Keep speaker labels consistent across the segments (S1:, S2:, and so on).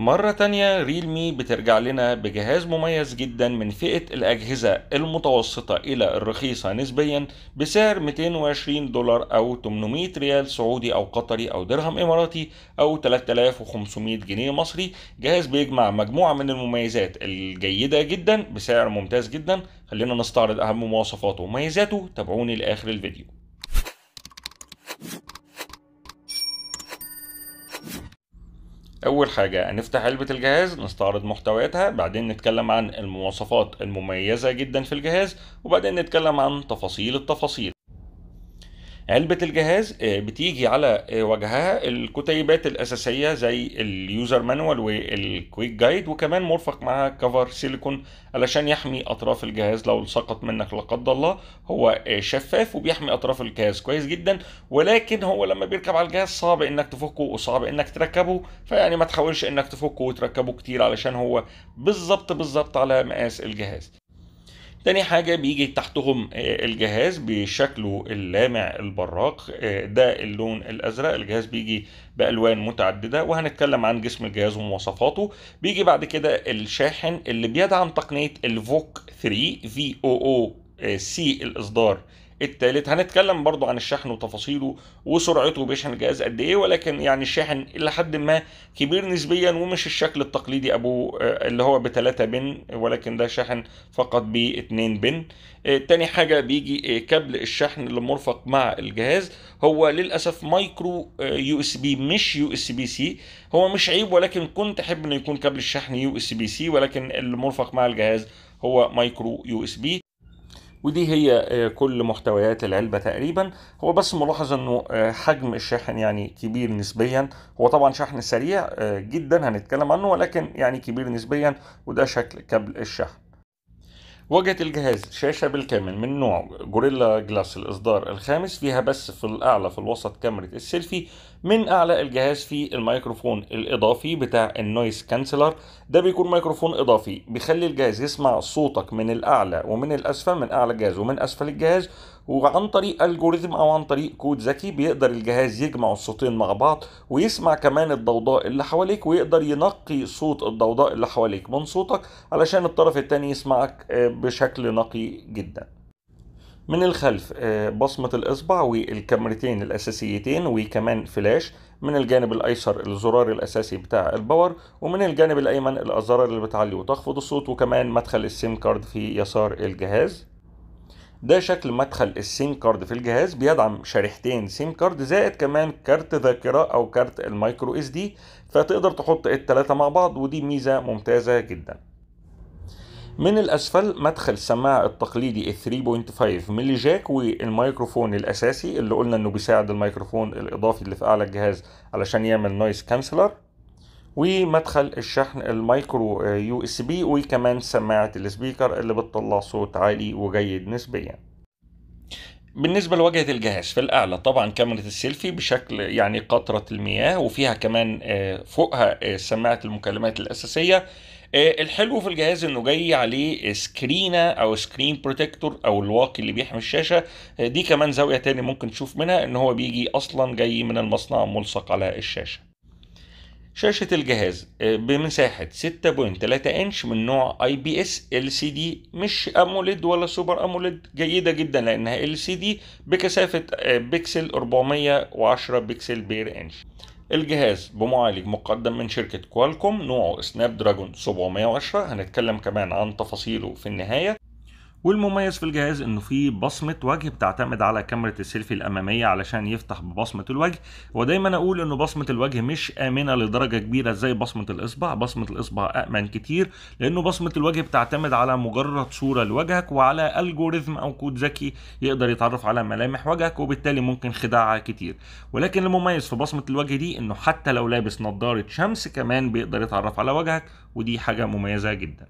S1: مرة تانية ريلمي بترجع لنا بجهاز مميز جدا من فئة الأجهزة المتوسطة إلى الرخيصة نسبيا بسعر 220 دولار أو 800 ريال سعودي أو قطري أو درهم إماراتي أو 3500 جنيه مصري جهاز بيجمع مجموعة من المميزات الجيدة جدا بسعر ممتاز جدا خلينا نستعرض أهم مواصفاته ومميزاته تابعوني لآخر الفيديو أول حاجة هنفتح علبة الجهاز نستعرض محتوياتها بعدين نتكلم عن المواصفات المميزة جدا في الجهاز وبعدين نتكلم عن تفاصيل التفاصيل علبة الجهاز آه، بتيجي على آه، وجهها الكتيبات الأساسية زي اليوزر مانوال والكويك جايد وكمان مرفق معها كفر سيليكون علشان يحمي أطراف الجهاز لو سقط منك لا قدر الله هو آه، شفاف وبيحمي أطراف الجهاز كويس جدا ولكن هو لما بيركب على الجهاز صعب إنك تفكه وصعب إنك تركبه فيعني ما تحاولش إنك تفكه وتركبه كتير علشان هو بالظبط بالظبط على مقاس الجهاز تاني حاجة بيجي تحتهم آه، الجهاز بشكله اللامع البراق آه، ده اللون الأزرق الجهاز بيجي بألوان متعددة وهنتكلم عن جسم الجهاز ومواصفاته بيجي بعد كده الشاحن اللي بيدعم تقنية الفوك 3 في او او سي الإصدار الثالث هنتكلم برضو عن الشحن وتفاصيله وسرعته بيشحن الجهاز قد ايه ولكن يعني الشاحن الى حد ما كبير نسبيا ومش الشكل التقليدي ابو آه، اللي هو بثلاثة بن ولكن ده شاحن فقط باتنين بن آه، تاني حاجة بيجي آه، كابل الشحن اللي مرفق مع الجهاز هو للأسف مايكرو يو اس بي مش يو اس بي سي هو مش عيب ولكن كنت أحب إنه يكون كابل الشحن يو اس بي سي ولكن اللي مرفق مع الجهاز هو مايكرو يو اس بي ودي هي آه، كل محتويات العلبة تقريبا هو بس ملاحظ انه آه، حجم الشاحن يعني كبير نسبيا هو طبعا شحن سريع آه، جدا هنتكلم عنه ولكن يعني كبير نسبيا وده شكل كابل الشحن واجهة الجهاز شاشة بالكامل من نوع جوريلا جلاس الإصدار الخامس فيها بس في الأعلى في الوسط كاميرا السيلفي من اعلى الجهاز في الميكروفون الاضافي بتاع النويز كانسلر ده بيكون ميكروفون اضافي بيخلي الجهاز يسمع صوتك من الاعلى ومن الاسفل من اعلى الجهاز ومن اسفل الجهاز وعن طريق الجوريزم او عن طريق كود ذكي بيقدر الجهاز يجمع الصوتين مع بعض ويسمع كمان الضوضاء اللي حواليك ويقدر ينقي صوت الضوضاء اللي حواليك من صوتك علشان الطرف التاني يسمعك آه، بشكل نقي جدا من الخلف آه، بصمة الإصبع والكاميرتين الأساسيتين وكمان فلاش من الجانب الأيسر الزرار الأساسي بتاع الباور ومن الجانب الأيمن الأزرار اللي بتعلي وتخفض الصوت وكمان مدخل السيم كارد في يسار الجهاز ده شكل مدخل السيم كارد في الجهاز بيدعم شريحتين سيم كارد زائد كمان كارت ذاكرة أو كارت المايكرو اس دي فتقدر تحط التلاتة مع بعض ودي ميزة ممتازة جداً من الأسفل مدخل السماعة التقليدي 3.5 ملي جاك والميكروفون الأساسي اللي قلنا إنه بيساعد الميكروفون الإضافي اللي في أعلى الجهاز علشان يعمل نويز كانسلر ومدخل الشحن المايكرو يو اس بي وكمان سماعة السبيكر اللي بتطلع صوت عالي وجيد نسبيا بالنسبة لواجهة الجهاز في الأعلى طبعا كاميرا السيلفي بشكل يعني قطرة المياه وفيها كمان آه، فوقها آه، سماعة المكالمات الأساسية آه، الحلو في الجهاز انه جاي عليه سكرينه او سكرين بروتكتور او الواقي اللي بيحمي الشاشه آه، دي كمان زاويه تاني ممكن تشوف منها ان هو بيجي اصلا جاي من المصنع ملصق على الشاشه شاشة الجهاز آه، بمساحة 6.3 انش من نوع اي بي اس ال سي دي مش اموليد ولا سوبر اموليد جيدة جدا لانها ال سي دي بكثافة بكسل 410 بكسل بير انش الجهاز بمعالج مقدم من شركة كوالكوم نوعه سناب دراجون 710 هنتكلم كمان عن تفاصيله في النهاية والمميز في الجهاز انه في بصمه وجه بتعتمد على كاميرا السيلفي الاماميه علشان يفتح ببصمه الوجه ودايما اقول انه بصمه الوجه مش امنه لدرجه كبيره زي بصمه الاصبع بصمه الاصبع امن كتير لانه بصمه الوجه بتعتمد على مجرد صوره لوجهك وعلى الجوريزم او كود ذكي يقدر يتعرف على ملامح وجهك وبالتالي ممكن خداعها كتير ولكن المميز في بصمه الوجه دي انه حتى لو لابس نظاره شمس كمان بيقدر يتعرف على وجهك ودي حاجه مميزه جدا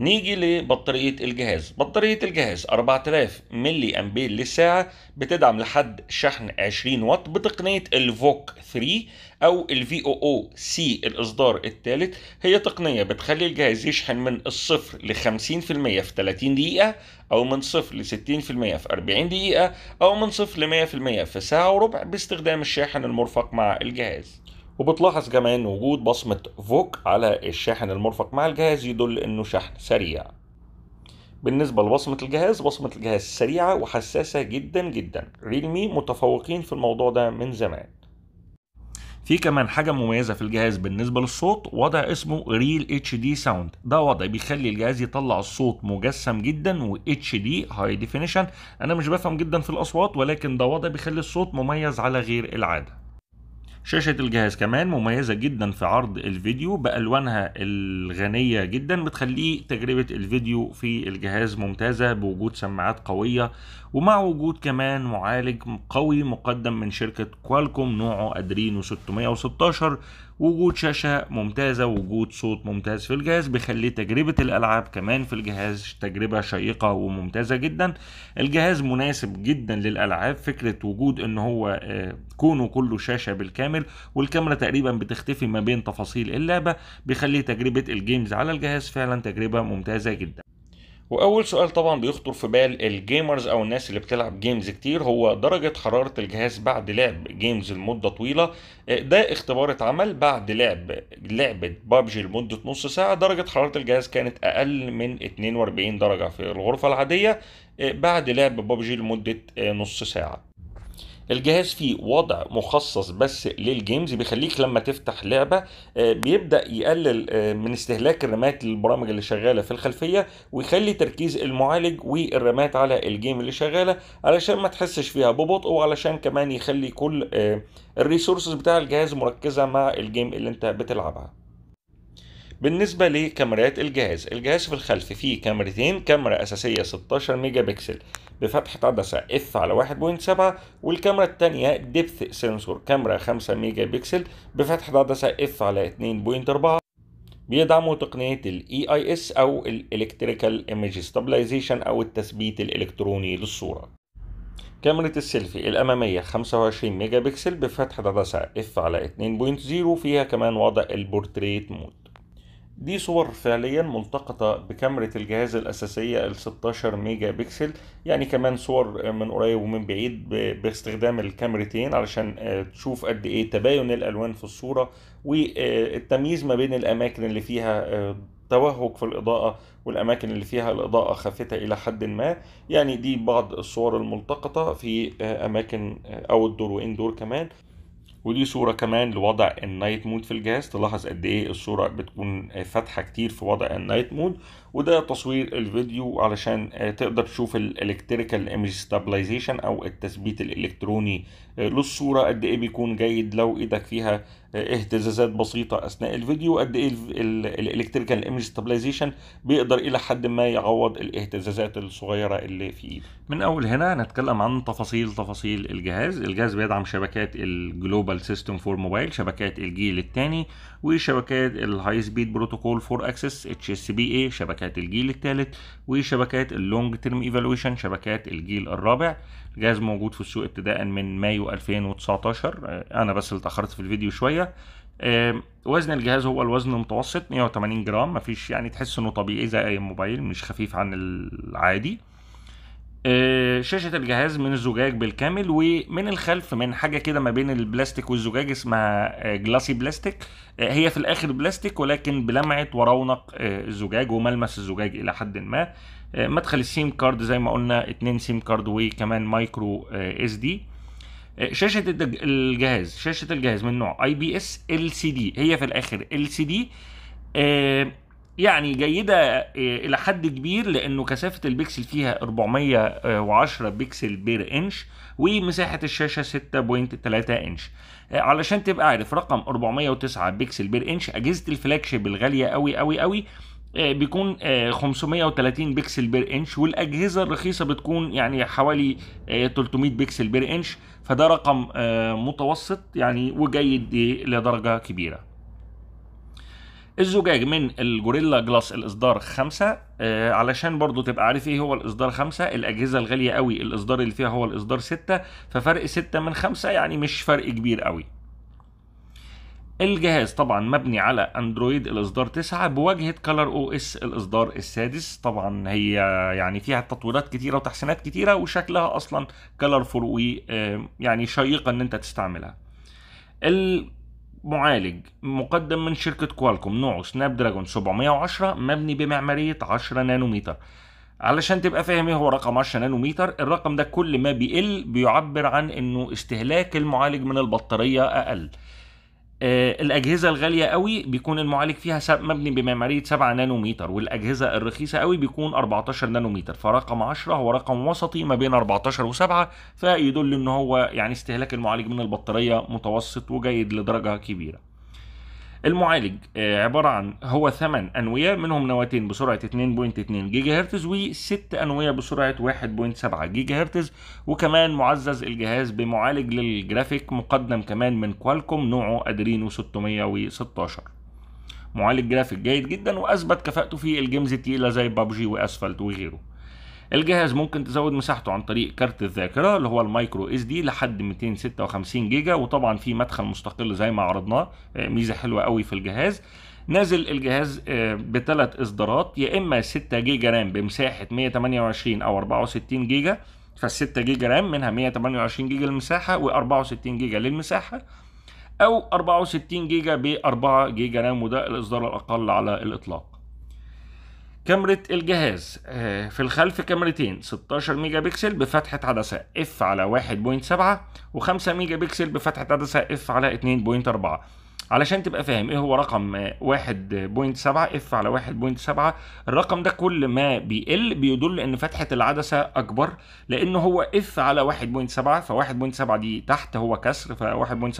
S1: نيجي لبطارية الجهاز بطارية الجهاز 4000 ملي أمبير للساعة بتدعم لحد شحن 20 واط بتقنية الفوك 3 أو الفي او او سي الإصدار الثالث هي تقنية بتخلي الجهاز يشحن من الصفر ل 50% في 30 دقيقة أو من صفر ل 60% في 40 دقيقة أو من صفر ل 100% في ساعة وربع باستخدام الشاحن المرفق مع الجهاز وبتلاحظ كمان وجود بصمة فوك على الشاحن المرفق مع الجهاز يدل انه شحن سريع بالنسبة لبصمة الجهاز بصمة الجهاز سريعة وحساسة جدا جدا ريلمي متفوقين في الموضوع ده من زمان في كمان حاجة مميزة في الجهاز بالنسبة للصوت وضع اسمه ريل اتش دي ساوند ده وضع بيخلي الجهاز يطلع الصوت مجسم جدا و اتش دي هاي ديفينيشن انا مش بفهم جدا في الاصوات ولكن ده وضع بيخلي الصوت مميز على غير العادة شاشة الجهاز كمان مميزة جدا في عرض الفيديو بألوانها الغنية جدا بتخليه تجربة الفيديو في الجهاز ممتازة بوجود سماعات قوية ومع وجود كمان معالج قوي مقدم من شركة كوالكوم نوعه أدرينو 616 وجود شاشة ممتازة وجود صوت ممتاز في الجهاز بيخلي تجربة الألعاب كمان في الجهاز تجربة شيقة وممتازة جدا الجهاز مناسب جدا للألعاب فكرة وجود ان هو آه، كونه كله شاشة بالكامل كامل والكاميرا تقريبا بتختفي ما بين تفاصيل اللعبه بيخلي تجربه الجيمز على الجهاز فعلا تجربه ممتازه جدا واول سؤال طبعا بيخطر في بال الجيمرز او الناس اللي بتلعب جيمز كتير هو درجه حراره الجهاز بعد لعب جيمز لمده طويله آه، ده اختبار اتعمل بعد لعب لعبه بابجي لمده نص ساعه درجه حراره الجهاز كانت اقل من 42 درجه في الغرفه العاديه آه، بعد لعب بابجي لمده آه، نص ساعه الجهاز فيه وضع مخصص بس للجيمز بيخليك لما تفتح لعبه آه، بيبدا يقلل آه، من استهلاك الرامات للبرامج اللي شغاله في الخلفيه ويخلي تركيز المعالج والرامات على الجيم اللي شغاله علشان ما تحسش فيها ببطء وعلشان كمان يخلي كل آه، الريسورسز بتاع الجهاز مركزه مع الجيم اللي انت بتلعبها بالنسبه لكاميرات الجهاز الجهاز في الخلف فيه كاميرتين كاميرا اساسيه 16 ميجا بكسل بفتحه عدسه اف على 1.7 والكاميرا الثانيه ديبث سنسور كاميرا 5 ميجا بكسل بفتحه عدسه اف على 2.4 بيدعموا تقنية الـ EIS أو الـ Electrical Image Stabilization أو التثبيت الإلكتروني للصورة. كاميرا السيلفي الأمامية 25 ميجا بكسل بفتحة عدسة F على 2.0 فيها كمان وضع البورتريت مود. دي صور فعليا ملتقطة بكاميرا الجهاز الأساسية ال 16 ميجا بكسل يعني كمان صور من قريب ومن بعيد باستخدام الكاميرتين علشان آه، تشوف قد إيه تباين الألوان في الصورة والتمييز آه، ما بين الأماكن اللي فيها آه، توهج في الإضاءة والأماكن اللي فيها الإضاءة خافتة إلى حد ما يعني دي بعض الصور الملتقطة في أماكن أو الدور دور كمان ودي صورة كمان لوضع النايت مود في الجهاز تلاحظ قد ايه الصورة بتكون فاتحة كتير في وضع النايت مود وده تصوير الفيديو علشان آه، تقدر تشوف الالكتريكال ايمج ستابلايزيشن او التثبيت الالكتروني آه، للصوره قد ايه بيكون جيد لو ايدك فيها آه، اهتزازات بسيطه اثناء الفيديو قد ايه الالكتريكال ايمج ستابلايزيشن بيقدر الى حد ما يعوض الاهتزازات الصغيره اللي في ايده من اول هنا هنتكلم عن تفاصيل تفاصيل الجهاز الجهاز بيدعم شبكات الجلوبال سيستم فور موبايل شبكات الجيل الثاني وشبكات الهاي سبيد بروتوكول فور اكسس اتش اس بي اي شبكات شبكات الجيل الثالث وشبكات اللونج تيرم ايفالويشن شبكات الجيل الرابع الجهاز موجود في السوق ابتداء من مايو 2019 آه، انا بس اللي اتاخرت في الفيديو شويه وزن الجهاز هو الوزن المتوسط 180 جرام مفيش يعني تحس انه طبيعي زي اي موبايل مش خفيف عن العادي آه، شاشة الجهاز من الزجاج بالكامل ومن الخلف من حاجة كده ما بين البلاستيك والزجاج اسمها آه، جلاسي بلاستيك آه، هي في الآخر بلاستيك ولكن بلمعة ورونق الزجاج وملمس الزجاج إلى حد ما مدخل السيم كارد زي ما قلنا اتنين سيم كارد وكمان مايكرو اس دي شاشة الجهاز شاشة الجهاز من نوع اي بي اس ال سي دي هي في الآخر ال سي دي يعني جيدة آه، إلى حد كبير لأنه كثافة البكسل فيها 410 بكسل بير إنش ومساحة الشاشة 6.3 إنش آه، علشان تبقى عارف رقم 409 بكسل بير إنش أجهزة الفلاج شيب الغالية قوي قوي قوي آه، بيكون 530 بكسل بير انش والاجهزه الرخيصه بتكون يعني حوالي 300 بكسل بير انش فده رقم متوسط يعني وجيد لدرجه كبيره الزجاج من الجوريلا جلاس الاصدار خمسة آه علشان برضو تبقى عارف ايه هو الاصدار خمسة الاجهزه الغاليه قوي الاصدار اللي فيها هو الاصدار ستة ففرق ستة من خمسة يعني مش فرق كبير قوي الجهاز طبعا مبني على اندرويد الاصدار تسعة بواجهه كلر او اس الاصدار السادس طبعا هي يعني فيها تطويرات كتيره وتحسينات كتيره وشكلها اصلا كلر فور وي يعني شيقه ان انت تستعملها معالج مقدم من شركة كوالكوم نوعه سناب دراجون 710 مبني بمعمارية 10 نانومتر علشان تبقى فاهم ايه هو رقم 10 نانومتر الرقم ده كل ما بيقل بيعبر عن انه استهلاك المعالج من البطارية اقل آه، الاجهزه الغاليه قوي بيكون المعالج فيها مبني بمعماريه 7 نانومتر والاجهزه الرخيصه قوي بيكون 14 نانومتر فرقم 10 هو رقم وسطي ما بين 14 و7 فيدل ان هو يعني استهلاك المعالج من البطاريه متوسط وجيد لدرجه كبيره المعالج آه، عبارة عن هو ثمان أنوية منهم نواتين بسرعة 2.2 جيجا هرتز وست أنوية بسرعة 1.7 جيجا هرتز وكمان معزز الجهاز بمعالج للجرافيك مقدم كمان من كوالكوم نوعه أدرينو 616 معالج جرافيك جيد جدا وأثبت كفاءته في الجيمز التقيلة زي بابجي وأسفلت وغيره الجهاز ممكن تزود مساحته عن طريق كارت الذاكره اللي هو المايكرو اس دي لحد 256 جيجا وطبعا في مدخل مستقل زي ما عرضناه آه، ميزه حلوه قوي في الجهاز نازل الجهاز آه، بثلاث اصدارات يا اما 6 جيجا رام بمساحه 128 او 64 جيجا فال 6 جيجا رام منها 128 جيجا للمساحه و64 جيجا للمساحه او 64 جيجا ب 4 جيجا رام وده الاصدار الاقل على الاطلاق كاميرا الجهاز آه، في الخلف كاميرتين 16 ميجا بكسل بفتحة عدسة اف على 1.7 و5 ميجا بكسل بفتحة عدسة اف على 2.4 علشان تبقى فاهم ايه هو رقم 1.7 اف على 1.7 الرقم ده كل ما بيقل بيدل ان فتحه العدسه اكبر لان هو اف على 1.7 ف 1.7 دي تحت هو كسر ف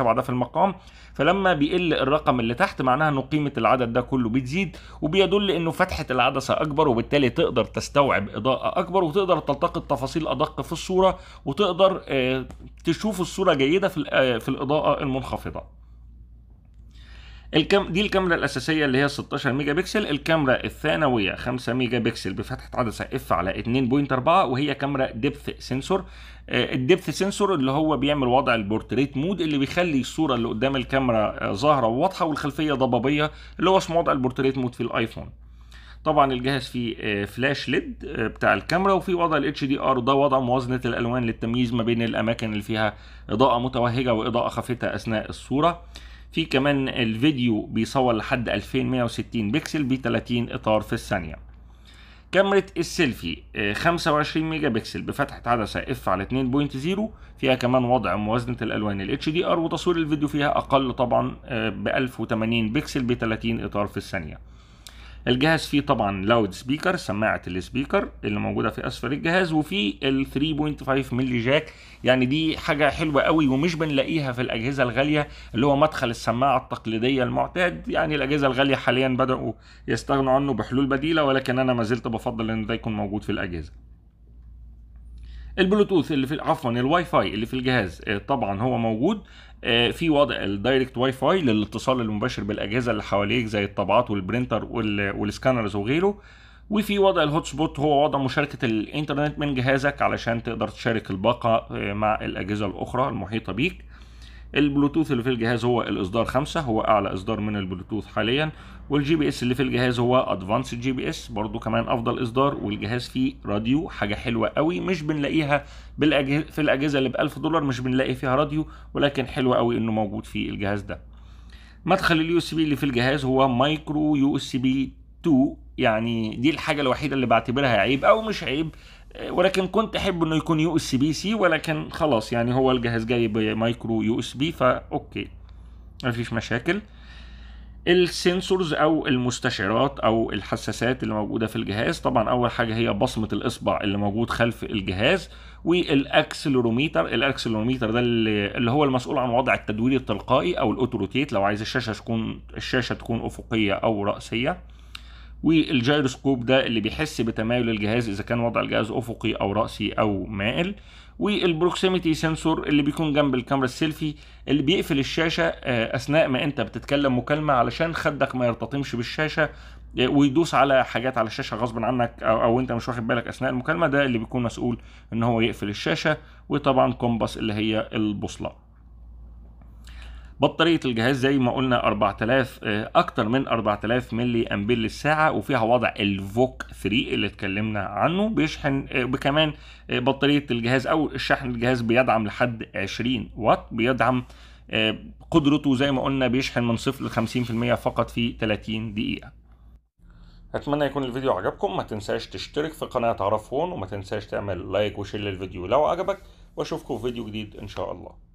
S1: 1.7 ده في المقام فلما بيقل الرقم اللي تحت معناها ان قيمه العدد ده كله بتزيد وبيدل انه فتحه العدسه اكبر وبالتالي تقدر تستوعب اضاءه اكبر وتقدر تلتقط تفاصيل ادق في الصوره وتقدر آه، تشوف الصوره جيده في آه، الاضاءه المنخفضه الكام دي الكاميرا الاساسيه اللي هي 16 ميجا بكسل الكاميرا الثانويه 5 ميجا بكسل بفتحه عدسه اف على 2.4 وهي كاميرا ديبث سنسور الديبث سنسور اللي هو بيعمل وضع البورتريت مود اللي بيخلي الصوره اللي قدام الكاميرا آه، ظاهره وواضحه والخلفيه ضبابيه اللي هو اسمه وضع البورتريت مود في الايفون طبعا الجهاز فيه فلاش آه، ليد آه، بتاع الكاميرا وفي وضع الاتش دي ار ده وضع موازنه الالوان للتمييز ما بين الاماكن اللي فيها اضاءه متوهجه واضاءه خافته اثناء الصوره في كمان الفيديو بيصور لحد 2160 بكسل ب 30 اطار في الثانيه كاميرا السيلفي 25 آه، ميجا بكسل بفتحة عدسة اف على 2.0 فيها كمان وضع موازنة الألوان ال HDR وتصوير الفيديو فيها أقل طبعا آه، ب 1080 بكسل ب 30 إطار في الثانية الجهاز فيه طبعا لاود سبيكر سماعه السبيكر اللي موجوده في اسفل الجهاز وفي ال 3.5 ملي جاك يعني دي حاجه حلوه قوي ومش بنلاقيها في الاجهزه الغاليه اللي هو مدخل السماعه التقليديه المعتاد يعني الاجهزه الغاليه حاليا بداوا يستغنوا عنه بحلول بديله ولكن انا ما زلت بفضل ان ده يكون موجود في الاجهزه البلوتوث اللي في عفوا الواي فاي اللي في الجهاز آه، طبعا هو موجود آه، في وضع الدايركت واي فاي للاتصال المباشر بالاجهزه اللي حواليك زي الطابعات والبرينتر والسكانرز وغيره وفي وضع الهوت سبوت هو وضع مشاركة الإنترنت من جهازك علشان تقدر تشارك الباقة آه، مع الأجهزة الأخرى المحيطة بيك البلوتوث اللي في الجهاز هو الاصدار 5 هو اعلى اصدار من البلوتوث حاليا والجي بي اس اللي في الجهاز هو ادفانس جي بي اس برضو كمان افضل اصدار والجهاز فيه راديو حاجه حلوه قوي مش بنلاقيها في الاجهزه اللي ب 1000 دولار مش بنلاقي فيها راديو ولكن حلوه قوي انه موجود في الجهاز ده مدخل اليو اس بي اللي في الجهاز هو مايكرو يو اس بي 2 يعني دي الحاجه الوحيده اللي بعتبرها عيب او مش عيب آه، ولكن كنت احب انه يكون يو اس بي سي ولكن خلاص يعني هو الجهاز جاي بمايكرو يو اس بي فاوكي مفيش مشاكل السنسورز او المستشعرات او الحساسات اللي موجوده في الجهاز طبعا اول حاجه هي بصمه الاصبع اللي موجود خلف الجهاز والاكسلروميتر الاكسلروميتر ده اللي هو المسؤول عن وضع التدوير التلقائي او الاوتوروتيت لو عايز الشاشه تكون الشاشه تكون افقيه او راسيه والجيروسكوب ده اللي بيحس بتمايل الجهاز اذا كان وضع الجهاز افقي او راسي او مائل والبروكسيميتي سنسور اللي بيكون جنب الكاميرا السيلفي اللي بيقفل الشاشه آه، اثناء ما انت بتتكلم مكالمه علشان خدك ما يرتطمش بالشاشه آه، ويدوس على حاجات على الشاشه غصب عنك أو, او انت مش واخد بالك اثناء المكالمه ده اللي بيكون مسؤول ان هو يقفل الشاشه وطبعا كومباس اللي هي البوصله بطارية الجهاز زي ما قلنا 4000 آه، أكتر من 4000 ملي أمبير للساعة وفيها وضع الفوك 3 اللي اتكلمنا عنه بيشحن بكمان آه، آه، بطارية الجهاز أو الشحن الجهاز بيدعم لحد 20 واط بيدعم قدرته زي ما قلنا بيشحن من 0 ل 50% فقط في 30 دقيقة اتمنى يكون الفيديو عجبكم ما تنساش تشترك في قناة عرفون وما تنساش تعمل لايك وشير للفيديو لو عجبك واشوفكم في فيديو جديد ان شاء الله